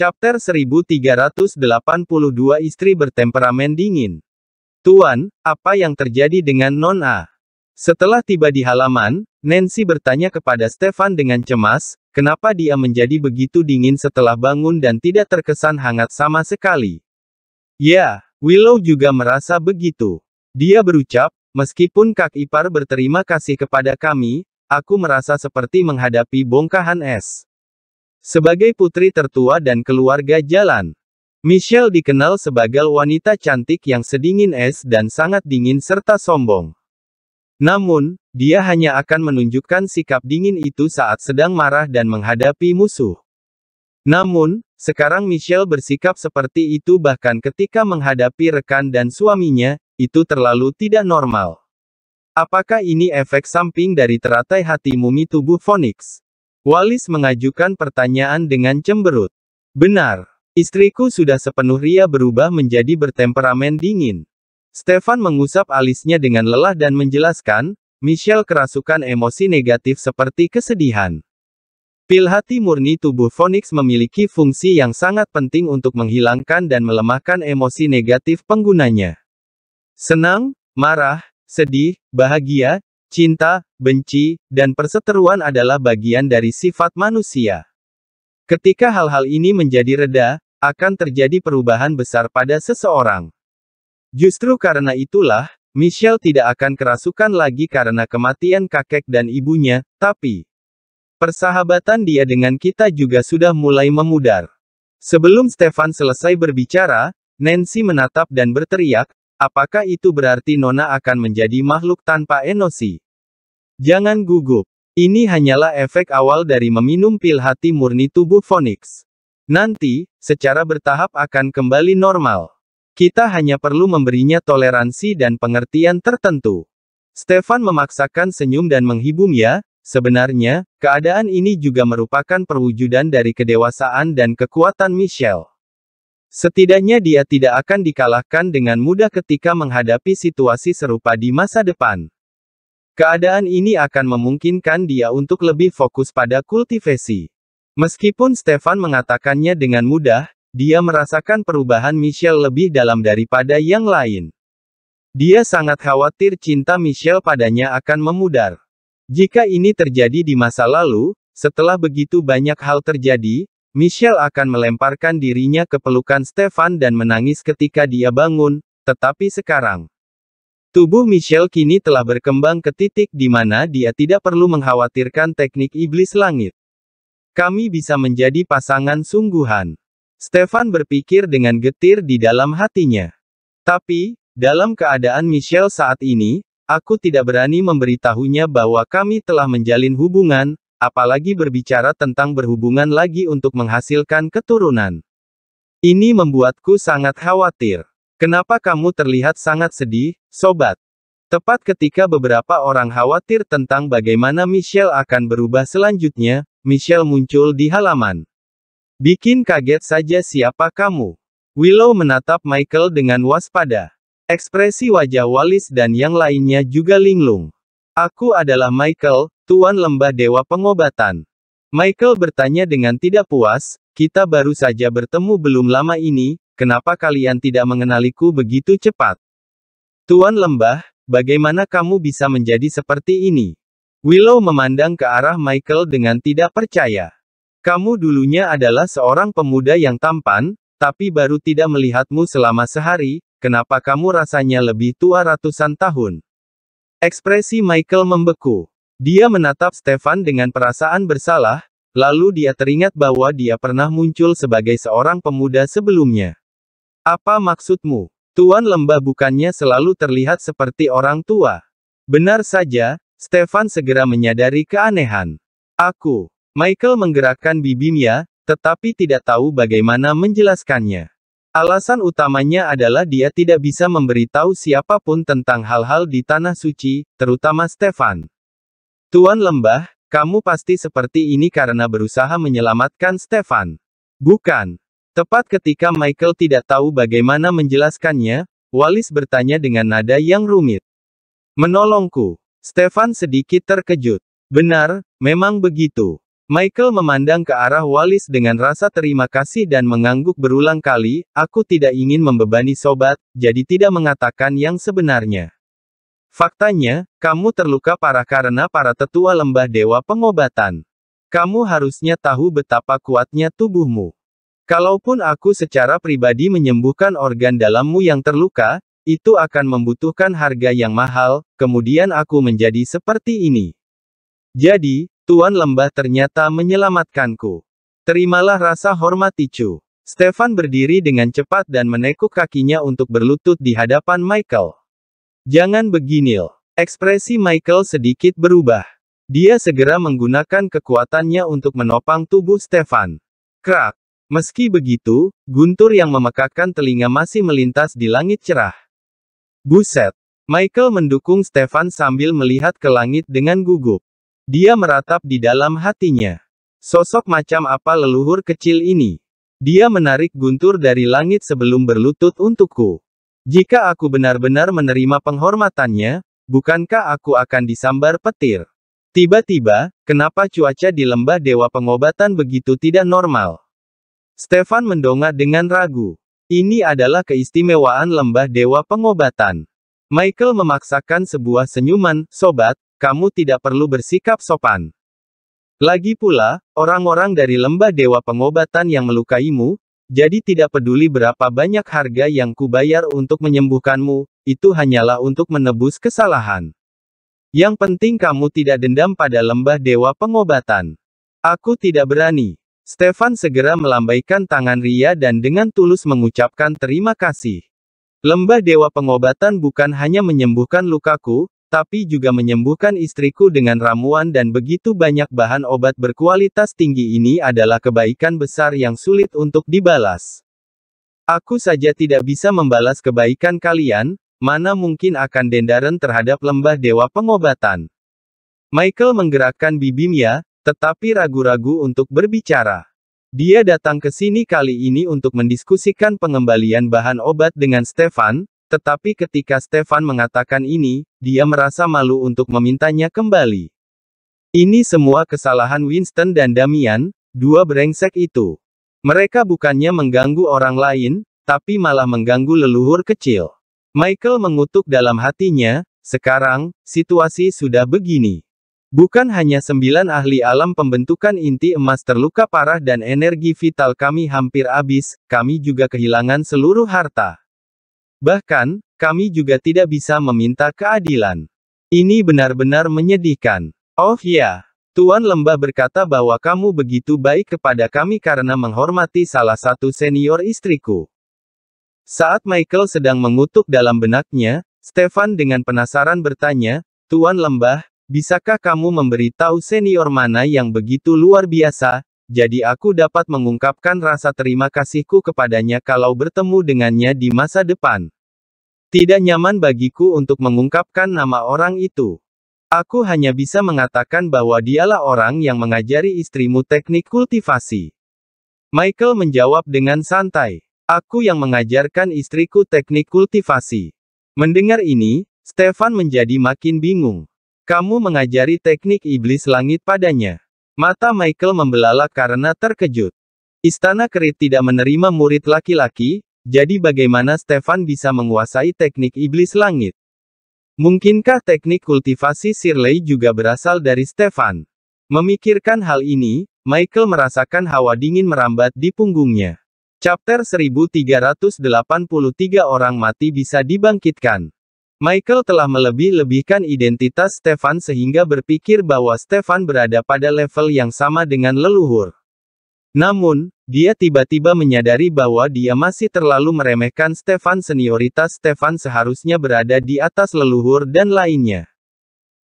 Chapter 1382 Istri bertemperamen dingin. Tuan, apa yang terjadi dengan Nona? Setelah tiba di halaman, Nancy bertanya kepada Stefan dengan cemas, kenapa dia menjadi begitu dingin setelah bangun dan tidak terkesan hangat sama sekali. Ya, Willow juga merasa begitu. Dia berucap, meskipun kak ipar berterima kasih kepada kami, aku merasa seperti menghadapi bongkahan es. Sebagai putri tertua dan keluarga jalan, Michelle dikenal sebagai wanita cantik yang sedingin es dan sangat dingin serta sombong. Namun, dia hanya akan menunjukkan sikap dingin itu saat sedang marah dan menghadapi musuh. Namun, sekarang Michelle bersikap seperti itu bahkan ketika menghadapi rekan dan suaminya, itu terlalu tidak normal. Apakah ini efek samping dari teratai hati mumi tubuh Phoenix? Walis mengajukan pertanyaan dengan cemberut. Benar, istriku sudah sepenuh ria berubah menjadi bertemperamen dingin. Stefan mengusap alisnya dengan lelah dan menjelaskan, Michelle kerasukan emosi negatif seperti kesedihan. Pil hati murni tubuh Phoenix memiliki fungsi yang sangat penting untuk menghilangkan dan melemahkan emosi negatif penggunanya. Senang, marah, sedih, bahagia, Cinta, benci, dan perseteruan adalah bagian dari sifat manusia. Ketika hal-hal ini menjadi reda, akan terjadi perubahan besar pada seseorang. Justru karena itulah, Michelle tidak akan kerasukan lagi karena kematian kakek dan ibunya, tapi persahabatan dia dengan kita juga sudah mulai memudar. Sebelum Stefan selesai berbicara, Nancy menatap dan berteriak, Apakah itu berarti Nona akan menjadi makhluk tanpa enosi? Jangan gugup. Ini hanyalah efek awal dari meminum pil hati murni tubuh Phoenix. Nanti, secara bertahap akan kembali normal. Kita hanya perlu memberinya toleransi dan pengertian tertentu. Stefan memaksakan senyum dan menghibum ya, sebenarnya, keadaan ini juga merupakan perwujudan dari kedewasaan dan kekuatan Michelle. Setidaknya dia tidak akan dikalahkan dengan mudah ketika menghadapi situasi serupa di masa depan. Keadaan ini akan memungkinkan dia untuk lebih fokus pada kultivasi. Meskipun Stefan mengatakannya dengan mudah, dia merasakan perubahan Michelle lebih dalam daripada yang lain. Dia sangat khawatir cinta Michelle padanya akan memudar. Jika ini terjadi di masa lalu, setelah begitu banyak hal terjadi, Michelle akan melemparkan dirinya ke pelukan Stefan dan menangis ketika dia bangun, tetapi sekarang. Tubuh Michelle kini telah berkembang ke titik di mana dia tidak perlu mengkhawatirkan teknik iblis langit. Kami bisa menjadi pasangan sungguhan. Stefan berpikir dengan getir di dalam hatinya. Tapi, dalam keadaan Michelle saat ini, aku tidak berani memberitahunya bahwa kami telah menjalin hubungan, apalagi berbicara tentang berhubungan lagi untuk menghasilkan keturunan. Ini membuatku sangat khawatir. Kenapa kamu terlihat sangat sedih, sobat? Tepat ketika beberapa orang khawatir tentang bagaimana Michelle akan berubah selanjutnya, Michelle muncul di halaman. Bikin kaget saja siapa kamu. Willow menatap Michael dengan waspada. Ekspresi wajah Wallis dan yang lainnya juga linglung. Aku adalah Michael, Tuan Lembah Dewa Pengobatan. Michael bertanya dengan tidak puas, kita baru saja bertemu belum lama ini, kenapa kalian tidak mengenaliku begitu cepat? Tuan Lembah, bagaimana kamu bisa menjadi seperti ini? Willow memandang ke arah Michael dengan tidak percaya. Kamu dulunya adalah seorang pemuda yang tampan, tapi baru tidak melihatmu selama sehari, kenapa kamu rasanya lebih tua ratusan tahun? Ekspresi Michael membeku. Dia menatap Stefan dengan perasaan bersalah, lalu dia teringat bahwa dia pernah muncul sebagai seorang pemuda sebelumnya. Apa maksudmu? Tuan Lembah bukannya selalu terlihat seperti orang tua. Benar saja, Stefan segera menyadari keanehan. Aku, Michael menggerakkan bibimnya, tetapi tidak tahu bagaimana menjelaskannya. Alasan utamanya adalah dia tidak bisa memberitahu siapapun tentang hal-hal di Tanah Suci, terutama Stefan. Tuan Lembah, kamu pasti seperti ini karena berusaha menyelamatkan Stefan. Bukan. Tepat ketika Michael tidak tahu bagaimana menjelaskannya, Walis bertanya dengan nada yang rumit. Menolongku. Stefan sedikit terkejut. Benar, memang begitu. Michael memandang ke arah Walis dengan rasa terima kasih dan mengangguk berulang kali, aku tidak ingin membebani sobat, jadi tidak mengatakan yang sebenarnya. Faktanya, kamu terluka parah karena para tetua lembah dewa pengobatan. Kamu harusnya tahu betapa kuatnya tubuhmu. Kalaupun aku secara pribadi menyembuhkan organ dalammu yang terluka, itu akan membutuhkan harga yang mahal, kemudian aku menjadi seperti ini. Jadi, Tuan Lembah ternyata menyelamatkanku. Terimalah rasa hormat Ticu. Stefan berdiri dengan cepat dan menekuk kakinya untuk berlutut di hadapan Michael. Jangan beginil. Ekspresi Michael sedikit berubah. Dia segera menggunakan kekuatannya untuk menopang tubuh Stefan. Krak. Meski begitu, guntur yang memekakkan telinga masih melintas di langit cerah. Buset. Michael mendukung Stefan sambil melihat ke langit dengan gugup. Dia meratap di dalam hatinya. Sosok macam apa leluhur kecil ini? Dia menarik guntur dari langit sebelum berlutut untukku. Jika aku benar-benar menerima penghormatannya, bukankah aku akan disambar petir? Tiba-tiba, kenapa cuaca di lembah Dewa Pengobatan begitu tidak normal? Stefan mendongak dengan ragu. Ini adalah keistimewaan lembah Dewa Pengobatan. Michael memaksakan sebuah senyuman, sobat, kamu tidak perlu bersikap sopan. Lagi pula, orang-orang dari lembah Dewa Pengobatan yang melukaimu, jadi tidak peduli berapa banyak harga yang kubayar untuk menyembuhkanmu, itu hanyalah untuk menebus kesalahan. Yang penting kamu tidak dendam pada lembah dewa pengobatan. Aku tidak berani. Stefan segera melambaikan tangan Ria dan dengan tulus mengucapkan terima kasih. Lembah dewa pengobatan bukan hanya menyembuhkan lukaku, tapi juga menyembuhkan istriku dengan ramuan dan begitu banyak bahan obat berkualitas tinggi ini adalah kebaikan besar yang sulit untuk dibalas. Aku saja tidak bisa membalas kebaikan kalian, mana mungkin akan dendaren terhadap lembah dewa pengobatan. Michael menggerakkan bibimnya, tetapi ragu-ragu untuk berbicara. Dia datang ke sini kali ini untuk mendiskusikan pengembalian bahan obat dengan Stefan, tetapi ketika Stefan mengatakan ini, dia merasa malu untuk memintanya kembali. Ini semua kesalahan Winston dan Damian, dua brengsek itu. Mereka bukannya mengganggu orang lain, tapi malah mengganggu leluhur kecil. Michael mengutuk dalam hatinya, sekarang, situasi sudah begini. Bukan hanya sembilan ahli alam pembentukan inti emas terluka parah dan energi vital kami hampir habis, kami juga kehilangan seluruh harta. Bahkan, kami juga tidak bisa meminta keadilan. Ini benar-benar menyedihkan. Oh ya, Tuan Lembah berkata bahwa kamu begitu baik kepada kami karena menghormati salah satu senior istriku. Saat Michael sedang mengutuk dalam benaknya, Stefan dengan penasaran bertanya, Tuan Lembah, bisakah kamu memberitahu senior mana yang begitu luar biasa, jadi aku dapat mengungkapkan rasa terima kasihku kepadanya kalau bertemu dengannya di masa depan. Tidak nyaman bagiku untuk mengungkapkan nama orang itu. Aku hanya bisa mengatakan bahwa dialah orang yang mengajari istrimu teknik kultivasi. Michael menjawab dengan santai. Aku yang mengajarkan istriku teknik kultivasi. Mendengar ini, Stefan menjadi makin bingung. Kamu mengajari teknik iblis langit padanya. Mata Michael membelalak karena terkejut. Istana Kerit tidak menerima murid laki-laki, jadi bagaimana Stefan bisa menguasai teknik iblis langit? Mungkinkah teknik kultivasi Sirley juga berasal dari Stefan? Memikirkan hal ini, Michael merasakan hawa dingin merambat di punggungnya. Chapter 1383 orang mati bisa dibangkitkan. Michael telah melebih-lebihkan identitas Stefan sehingga berpikir bahwa Stefan berada pada level yang sama dengan leluhur. Namun, dia tiba-tiba menyadari bahwa dia masih terlalu meremehkan Stefan senioritas Stefan seharusnya berada di atas leluhur dan lainnya.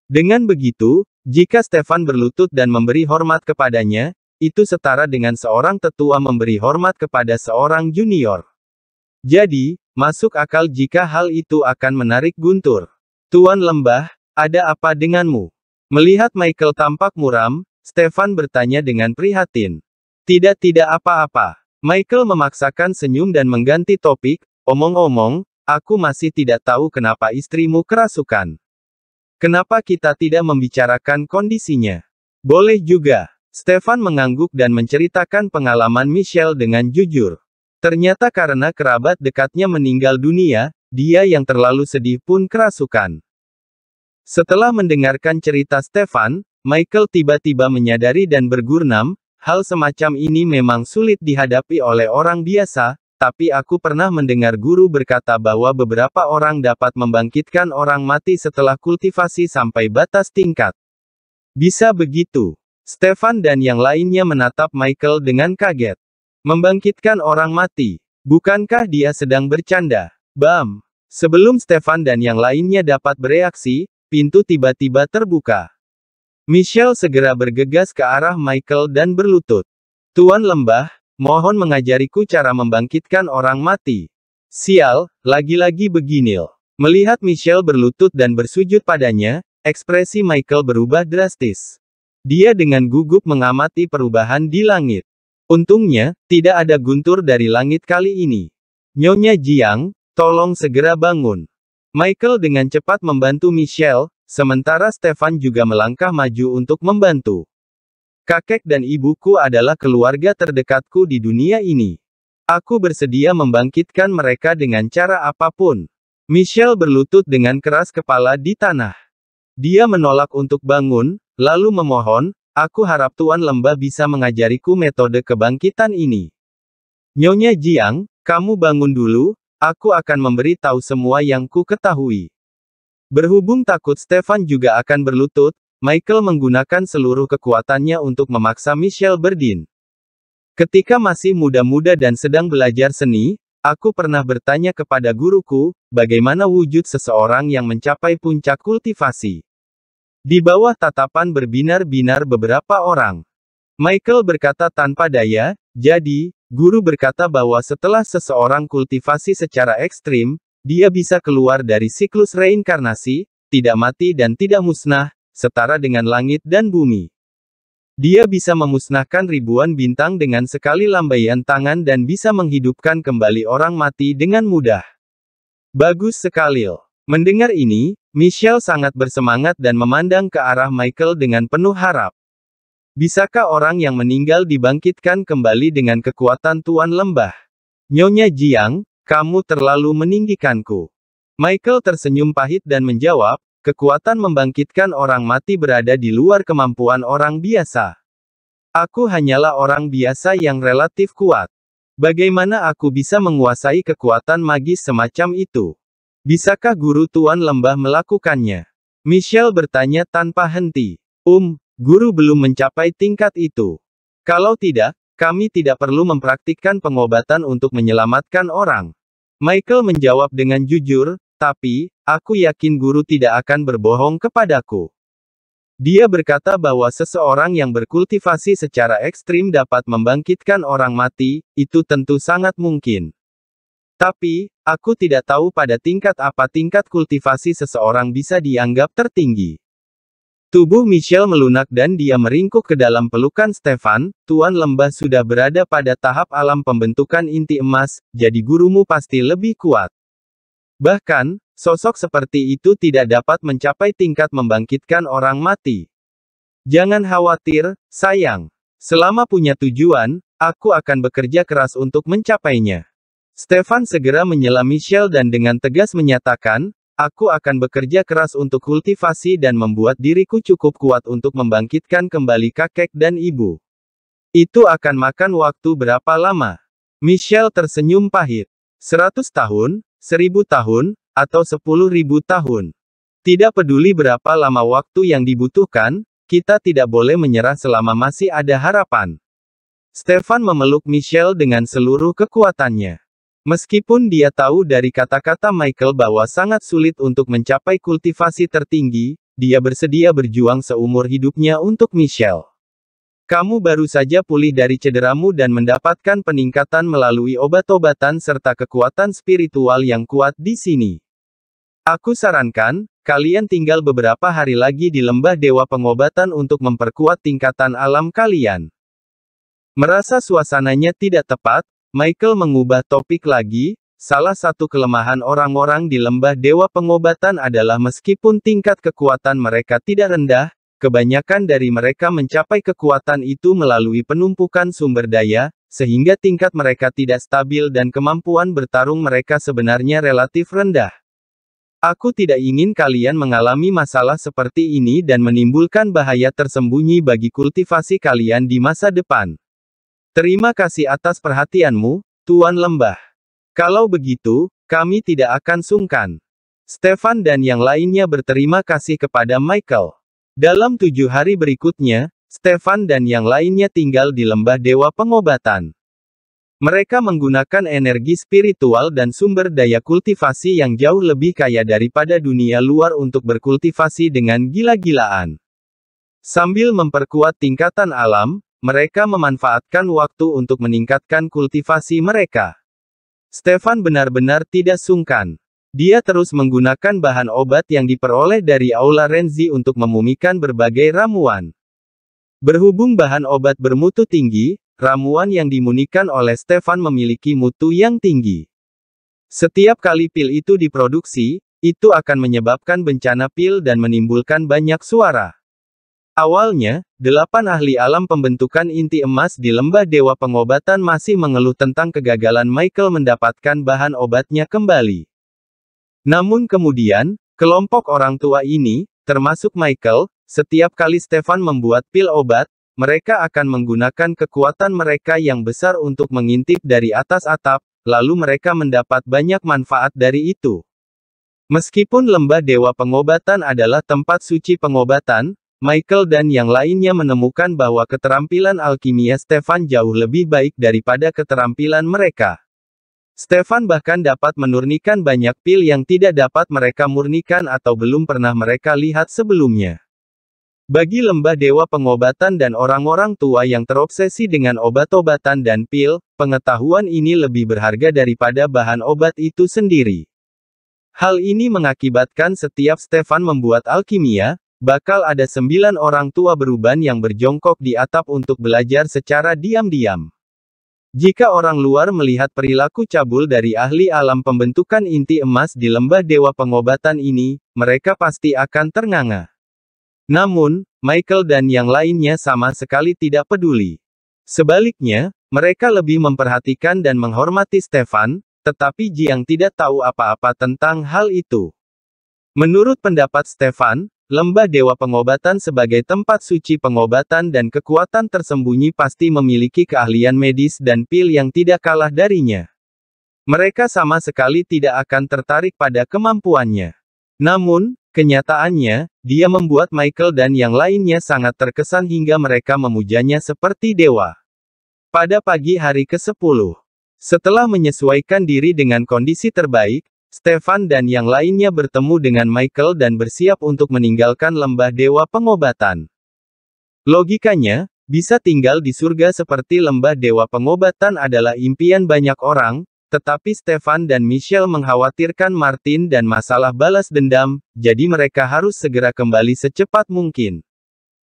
Dengan begitu, jika Stefan berlutut dan memberi hormat kepadanya, itu setara dengan seorang tetua memberi hormat kepada seorang junior. Jadi, Masuk akal jika hal itu akan menarik Guntur. Tuan Lembah, ada apa denganmu? Melihat Michael tampak muram, Stefan bertanya dengan prihatin. Tidak-tidak apa-apa. Michael memaksakan senyum dan mengganti topik, omong-omong, aku masih tidak tahu kenapa istrimu kerasukan. Kenapa kita tidak membicarakan kondisinya? Boleh juga. Stefan mengangguk dan menceritakan pengalaman Michelle dengan jujur. Ternyata karena kerabat dekatnya meninggal dunia, dia yang terlalu sedih pun kerasukan. Setelah mendengarkan cerita Stefan, Michael tiba-tiba menyadari dan bergurnam, hal semacam ini memang sulit dihadapi oleh orang biasa, tapi aku pernah mendengar guru berkata bahwa beberapa orang dapat membangkitkan orang mati setelah kultivasi sampai batas tingkat. Bisa begitu. Stefan dan yang lainnya menatap Michael dengan kaget. Membangkitkan orang mati. Bukankah dia sedang bercanda? Bam! Sebelum Stefan dan yang lainnya dapat bereaksi, pintu tiba-tiba terbuka. Michelle segera bergegas ke arah Michael dan berlutut. Tuan lembah, mohon mengajariku cara membangkitkan orang mati. Sial, lagi-lagi beginil. Melihat Michelle berlutut dan bersujud padanya, ekspresi Michael berubah drastis. Dia dengan gugup mengamati perubahan di langit. Untungnya, tidak ada guntur dari langit kali ini. Nyonya Jiang, tolong segera bangun. Michael dengan cepat membantu Michelle, sementara Stefan juga melangkah maju untuk membantu. Kakek dan ibuku adalah keluarga terdekatku di dunia ini. Aku bersedia membangkitkan mereka dengan cara apapun. Michelle berlutut dengan keras kepala di tanah. Dia menolak untuk bangun, lalu memohon, Aku harap Tuan Lembah bisa mengajariku metode kebangkitan ini. Nyonya Jiang, kamu bangun dulu, aku akan memberi tahu semua yang ku ketahui. Berhubung takut Stefan juga akan berlutut, Michael menggunakan seluruh kekuatannya untuk memaksa Michelle berdin. Ketika masih muda-muda dan sedang belajar seni, aku pernah bertanya kepada guruku, bagaimana wujud seseorang yang mencapai puncak kultivasi. Di bawah tatapan berbinar-binar beberapa orang. Michael berkata tanpa daya, jadi, guru berkata bahwa setelah seseorang kultivasi secara ekstrim, dia bisa keluar dari siklus reinkarnasi, tidak mati dan tidak musnah, setara dengan langit dan bumi. Dia bisa memusnahkan ribuan bintang dengan sekali lambaian tangan dan bisa menghidupkan kembali orang mati dengan mudah. Bagus sekali. Mendengar ini, Michelle sangat bersemangat dan memandang ke arah Michael dengan penuh harap. Bisakah orang yang meninggal dibangkitkan kembali dengan kekuatan Tuan Lembah? Nyonya Jiang, kamu terlalu meninggikanku. Michael tersenyum pahit dan menjawab, kekuatan membangkitkan orang mati berada di luar kemampuan orang biasa. Aku hanyalah orang biasa yang relatif kuat. Bagaimana aku bisa menguasai kekuatan magis semacam itu? Bisakah guru Tuan Lembah melakukannya? Michelle bertanya tanpa henti. Um, guru belum mencapai tingkat itu. Kalau tidak, kami tidak perlu mempraktikkan pengobatan untuk menyelamatkan orang. Michael menjawab dengan jujur, tapi, aku yakin guru tidak akan berbohong kepadaku. Dia berkata bahwa seseorang yang berkultivasi secara ekstrim dapat membangkitkan orang mati, itu tentu sangat mungkin. Tapi, Aku tidak tahu pada tingkat apa tingkat kultivasi seseorang bisa dianggap tertinggi. Tubuh Michelle melunak dan dia meringkuk ke dalam pelukan Stefan, Tuan Lembah sudah berada pada tahap alam pembentukan inti emas, jadi gurumu pasti lebih kuat. Bahkan, sosok seperti itu tidak dapat mencapai tingkat membangkitkan orang mati. Jangan khawatir, sayang. Selama punya tujuan, aku akan bekerja keras untuk mencapainya. Stefan segera menyela Michelle dan dengan tegas menyatakan, Aku akan bekerja keras untuk kultivasi dan membuat diriku cukup kuat untuk membangkitkan kembali kakek dan ibu. Itu akan makan waktu berapa lama? Michelle tersenyum pahit. 100 tahun, seribu tahun, atau sepuluh ribu tahun. Tidak peduli berapa lama waktu yang dibutuhkan, kita tidak boleh menyerah selama masih ada harapan. Stefan memeluk Michelle dengan seluruh kekuatannya. Meskipun dia tahu dari kata-kata Michael bahwa sangat sulit untuk mencapai kultivasi tertinggi, dia bersedia berjuang seumur hidupnya untuk Michelle. Kamu baru saja pulih dari cederamu dan mendapatkan peningkatan melalui obat-obatan serta kekuatan spiritual yang kuat di sini. Aku sarankan, kalian tinggal beberapa hari lagi di lembah dewa pengobatan untuk memperkuat tingkatan alam kalian. Merasa suasananya tidak tepat, Michael mengubah topik lagi, salah satu kelemahan orang-orang di lembah Dewa Pengobatan adalah meskipun tingkat kekuatan mereka tidak rendah, kebanyakan dari mereka mencapai kekuatan itu melalui penumpukan sumber daya, sehingga tingkat mereka tidak stabil dan kemampuan bertarung mereka sebenarnya relatif rendah. Aku tidak ingin kalian mengalami masalah seperti ini dan menimbulkan bahaya tersembunyi bagi kultivasi kalian di masa depan. Terima kasih atas perhatianmu, Tuan Lembah. Kalau begitu, kami tidak akan sungkan. Stefan dan yang lainnya berterima kasih kepada Michael. Dalam tujuh hari berikutnya, Stefan dan yang lainnya tinggal di lembah Dewa Pengobatan. Mereka menggunakan energi spiritual dan sumber daya kultivasi yang jauh lebih kaya daripada dunia luar untuk berkultivasi dengan gila-gilaan. Sambil memperkuat tingkatan alam, mereka memanfaatkan waktu untuk meningkatkan kultivasi mereka. Stefan benar-benar tidak sungkan. Dia terus menggunakan bahan obat yang diperoleh dari Aula Renzi untuk memumikan berbagai ramuan. Berhubung bahan obat bermutu tinggi, ramuan yang dimunikan oleh Stefan memiliki mutu yang tinggi. Setiap kali pil itu diproduksi, itu akan menyebabkan bencana pil dan menimbulkan banyak suara. Awalnya, delapan ahli alam pembentukan inti emas di lembah Dewa Pengobatan masih mengeluh tentang kegagalan Michael mendapatkan bahan obatnya kembali. Namun kemudian, kelompok orang tua ini, termasuk Michael, setiap kali Stefan membuat pil obat, mereka akan menggunakan kekuatan mereka yang besar untuk mengintip dari atas atap, lalu mereka mendapat banyak manfaat dari itu. Meskipun lembah Dewa Pengobatan adalah tempat suci pengobatan, Michael dan yang lainnya menemukan bahwa keterampilan alkimia Stefan jauh lebih baik daripada keterampilan mereka. Stefan bahkan dapat menurnikan banyak pil yang tidak dapat mereka murnikan atau belum pernah mereka lihat sebelumnya. Bagi lembah dewa pengobatan dan orang-orang tua yang terobsesi dengan obat-obatan dan pil, pengetahuan ini lebih berharga daripada bahan obat itu sendiri. Hal ini mengakibatkan setiap Stefan membuat alkimia, bakal ada sembilan orang tua beruban yang berjongkok di atap untuk belajar secara diam-diam. Jika orang luar melihat perilaku cabul dari ahli alam pembentukan inti emas di lembah dewa pengobatan ini, mereka pasti akan ternganga. Namun, Michael dan yang lainnya sama sekali tidak peduli. Sebaliknya, mereka lebih memperhatikan dan menghormati Stefan, tetapi Jiang tidak tahu apa-apa tentang hal itu. Menurut pendapat Stefan, Lembah Dewa Pengobatan sebagai tempat suci pengobatan dan kekuatan tersembunyi pasti memiliki keahlian medis dan pil yang tidak kalah darinya. Mereka sama sekali tidak akan tertarik pada kemampuannya. Namun, kenyataannya, dia membuat Michael dan yang lainnya sangat terkesan hingga mereka memujanya seperti dewa. Pada pagi hari ke-10, setelah menyesuaikan diri dengan kondisi terbaik, Stefan dan yang lainnya bertemu dengan Michael dan bersiap untuk meninggalkan lembah dewa pengobatan. Logikanya, bisa tinggal di surga seperti lembah dewa pengobatan adalah impian banyak orang, tetapi Stefan dan Michelle mengkhawatirkan Martin dan masalah balas dendam, jadi mereka harus segera kembali secepat mungkin.